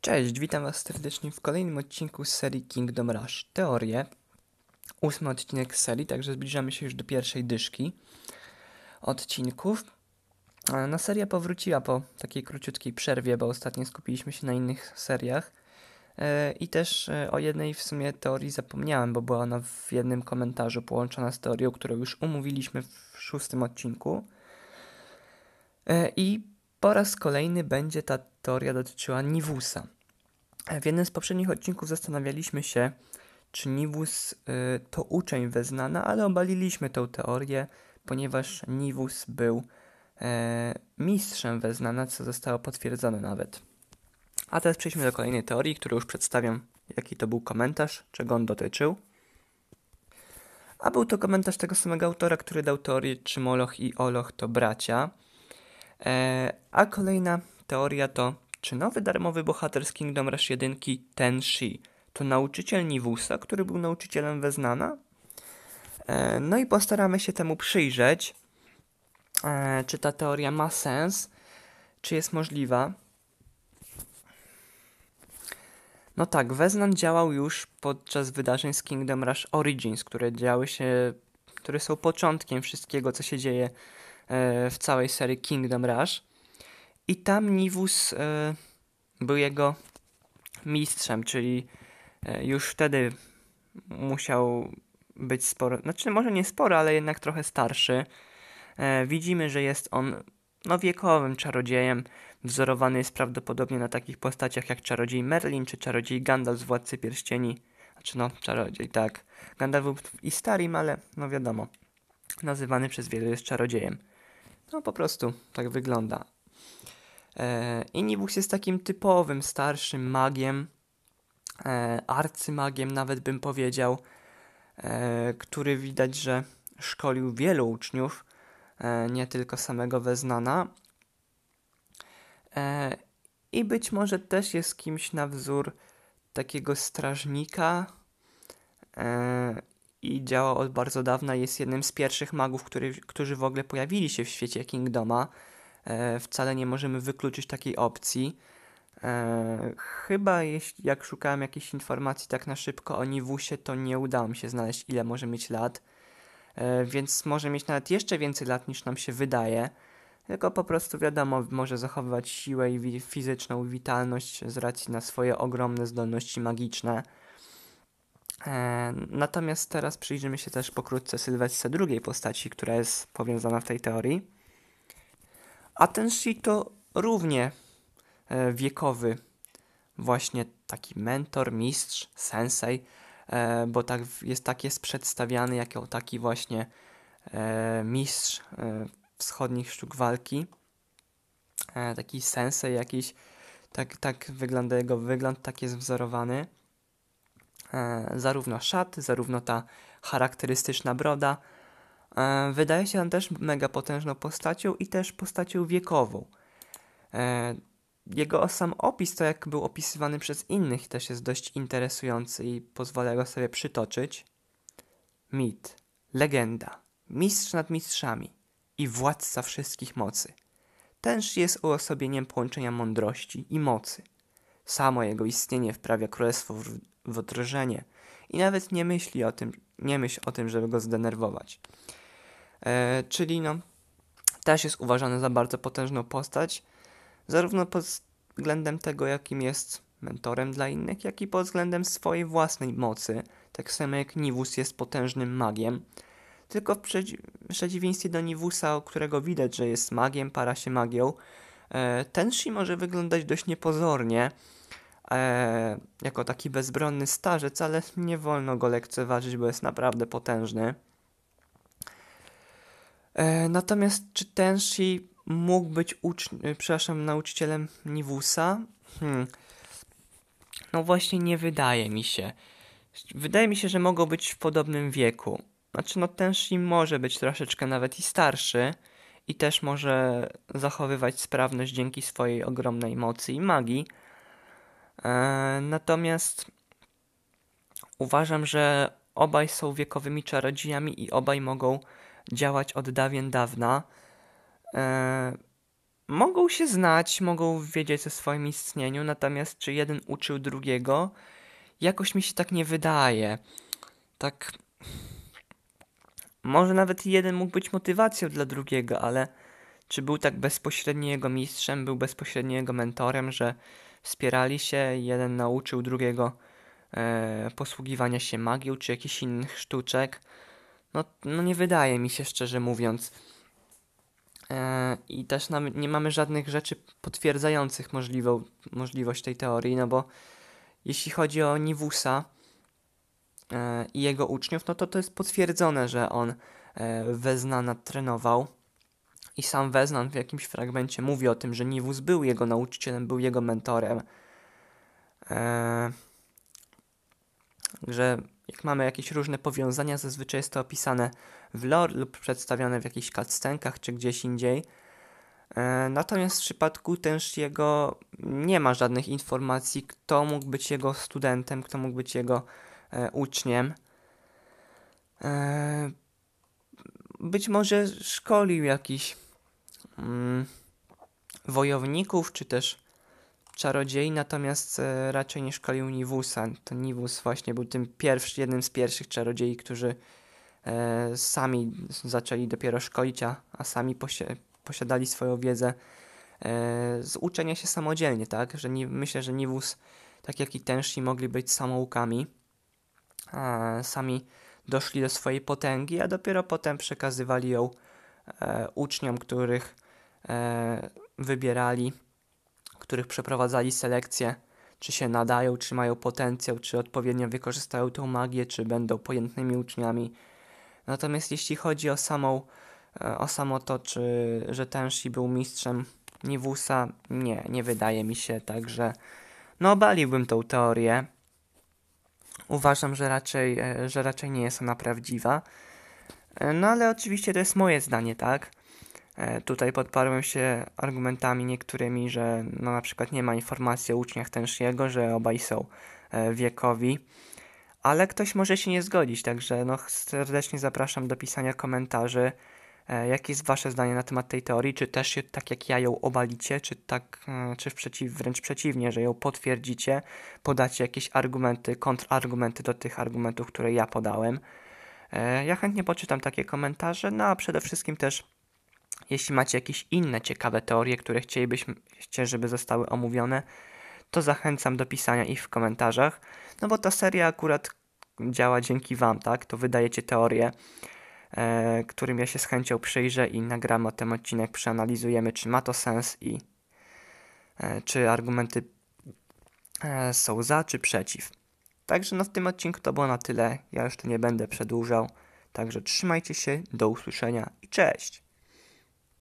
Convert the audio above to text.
Cześć, witam Was serdecznie w kolejnym odcinku z serii Kingdom Rush Teorie. Ósmy odcinek serii, także zbliżamy się już do pierwszej dyszki odcinków. No, seria powróciła po takiej króciutkiej przerwie, bo ostatnio skupiliśmy się na innych seriach. E, I też e, o jednej w sumie teorii zapomniałem, bo była ona w jednym komentarzu połączona z teorią, którą już umówiliśmy w szóstym odcinku. E, I po raz kolejny będzie ta teoria dotyczyła Niwusa. W jednym z poprzednich odcinków zastanawialiśmy się, czy Niwus y, to uczeń Weznana, ale obaliliśmy tę teorię, ponieważ Niwus był e, mistrzem Weznana, co zostało potwierdzone nawet. A teraz przejdźmy do kolejnej teorii, którą już przedstawiam, jaki to był komentarz, czego on dotyczył. A był to komentarz tego samego autora, który dał teorię, czy Moloch i Oloch to bracia. E, a kolejna teoria to, czy nowy darmowy bohater z Kingdom Rush 1 Shi to nauczyciel Niwusa, który był nauczycielem Weznana? E, no i postaramy się temu przyjrzeć, e, czy ta teoria ma sens, czy jest możliwa. No tak, Weznan działał już podczas wydarzeń z Kingdom Rush Origins, które działy się, które są początkiem wszystkiego, co się dzieje E, w całej serii Kingdom Rush. I tam Nivus e, był jego mistrzem, czyli e, już wtedy musiał być sporo, znaczy może nie sporo, ale jednak trochę starszy. Widzimy, że jest on no, wiekowym czarodziejem. Wzorowany jest prawdopodobnie na takich postaciach jak czarodziej Merlin czy czarodziej Gandalf z Władcy Pierścieni. Znaczy no, czarodziej, tak. Gandalf był i starym, ale no wiadomo. Nazywany przez wielu jest czarodziejem. No po prostu tak wygląda. E, Inibux jest takim typowym, starszym magiem, e, arcymagiem nawet bym powiedział, e, który widać, że szkolił wielu uczniów, e, nie tylko samego Weznana. E, I być może też jest kimś na wzór takiego strażnika e, i działa od bardzo dawna. Jest jednym z pierwszych magów, który, którzy w ogóle pojawili się w świecie Kingdoma. E, wcale nie możemy wykluczyć takiej opcji. E, chyba jeśli, jak szukałem jakichś informacji tak na szybko o Niwusie, to nie udało mi się znaleźć, ile może mieć lat. E, więc może mieć nawet jeszcze więcej lat niż nam się wydaje. Tylko po prostu wiadomo, może zachowywać siłę i fizyczną witalność z racji na swoje ogromne zdolności magiczne. E, natomiast teraz przyjrzymy się też pokrótce sylwetce drugiej postaci, która jest powiązana w tej teorii. A ten Shito równie e, wiekowy, właśnie taki mentor, mistrz, sensei, e, bo tak jest, tak jest przedstawiany jako taki właśnie mistrz wschodnich sztuk walki, taki sensei jakiś, tak, tak wygląda jego wygląd, tak jest wzorowany. E, zarówno szaty, zarówno ta charakterystyczna broda. E, wydaje się on też mega potężną postacią i też postacią wiekową. E, jego sam opis, to jak był opisywany przez innych, też jest dość interesujący i pozwala go sobie przytoczyć. Mit, legenda, mistrz nad mistrzami i władca wszystkich mocy. Tenż jest uosobieniem połączenia mądrości i mocy. Samo jego istnienie wprawia królestwo w w drżenie i nawet nie myśli o tym, nie myśl o tym, żeby go zdenerwować. E, czyli no, też jest uważany za bardzo potężną postać, zarówno pod względem tego, jakim jest mentorem dla innych, jak i pod względem swojej własnej mocy, tak samo jak Nivus jest potężnym magiem. Tylko w przeciwieństwie do Nivusa, którego widać, że jest magiem, para się magią, e, ten Shi może wyglądać dość niepozornie, e, jako taki bezbronny starzec, ale nie wolno go lekceważyć, bo jest naprawdę potężny. E, natomiast czy Tenshi mógł być ucz- e, nauczycielem Niwusa? Hmm. No właśnie nie wydaje mi się. Wydaje mi się, że mogą być w podobnym wieku. Znaczy, no Tenshi może być troszeczkę nawet i starszy i też może zachowywać sprawność dzięki swojej ogromnej mocy i magii. E, natomiast uważam, że obaj są wiekowymi czarodziejami i obaj mogą działać od dawien dawna. E, mogą się znać, mogą wiedzieć o swoim istnieniu, natomiast czy jeden uczył drugiego, jakoś mi się tak nie wydaje. Tak. Może nawet jeden mógł być motywacją dla drugiego, ale czy był tak bezpośrednio jego mistrzem, był bezpośrednio jego mentorem, że wspierali się, jeden nauczył drugiego e, posługiwania się magią czy jakichś innych sztuczek. No, no nie wydaje mi się, szczerze mówiąc. E, I też nam, nie mamy żadnych rzeczy potwierdzających możliwą, możliwość tej teorii, no bo jeśli chodzi o Niwusa e, i jego uczniów, no to to jest potwierdzone, że on e, Weznana trenował i sam Weznan w jakimś fragmencie mówi o tym, że Niwus był jego nauczycielem, był jego mentorem. Eee, że jak mamy jakieś różne powiązania, zazwyczaj jest to opisane w lore lub przedstawiane w jakichś cutscenkach czy gdzieś indziej. Eee, natomiast w przypadku też jego nie ma żadnych informacji, kto mógł być jego studentem, kto mógł być jego e, uczniem. Eee, być może szkolił jakiś mm, wojowników czy też czarodziei, natomiast e, raczej nie szkolił Niwusa. To Niwus właśnie był tym pierwszy, jednym z pierwszych czarodziei, którzy e, sami zaczęli dopiero szkolić, a, sami posi- posiadali swoją wiedzę e, z uczenia się samodzielnie, tak? Że ni- myślę, że Niwus, tak jak i tężsi, mogli być samoukami. sami doszli do swojej potęgi, a dopiero potem przekazywali ją e, uczniom, których E, wybierali, których przeprowadzali selekcję, czy się nadają, czy mają potencjał, czy odpowiednio wykorzystają tą magię, czy będą pojętnymi uczniami. Natomiast jeśli chodzi o samą, e, o samo to, czy że Tenshi był mistrzem Niwusa, nie, nie wydaje mi się, także no obaliłbym tą teorię. Uważam, że raczej, e, że raczej nie jest ona prawdziwa. No ale oczywiście to jest moje zdanie, tak? E, tutaj podparłem się argumentami niektórymi, że no na przykład nie ma informacji o uczniach jego, że obaj są e, wiekowi, ale ktoś może się nie zgodzić, także no serdecznie zapraszam do pisania komentarzy. E, jakie jest Wasze zdanie na temat tej teorii? Czy też się tak jak ja ją obalicie, czy, tak, czy przeciw, wręcz przeciwnie, że ją potwierdzicie, podacie jakieś argumenty, kontrargumenty do tych argumentów, które ja podałem? Ja chętnie poczytam takie komentarze, no a przede wszystkim też jeśli macie jakieś inne ciekawe teorie, które chcielibyście, żeby zostały omówione, to zachęcam do pisania ich w komentarzach, no bo ta seria akurat działa dzięki Wam, tak? To wydajecie teorie, e, którym ja się z chęcią przyjrzę i nagram o tym odcinek, przeanalizujemy, czy ma to sens i e, czy argumenty e, są za, czy przeciw. Także no w tym odcinku to było na tyle. Ja już tu nie będę przedłużał. Także trzymajcie się, do usłyszenia i cześć!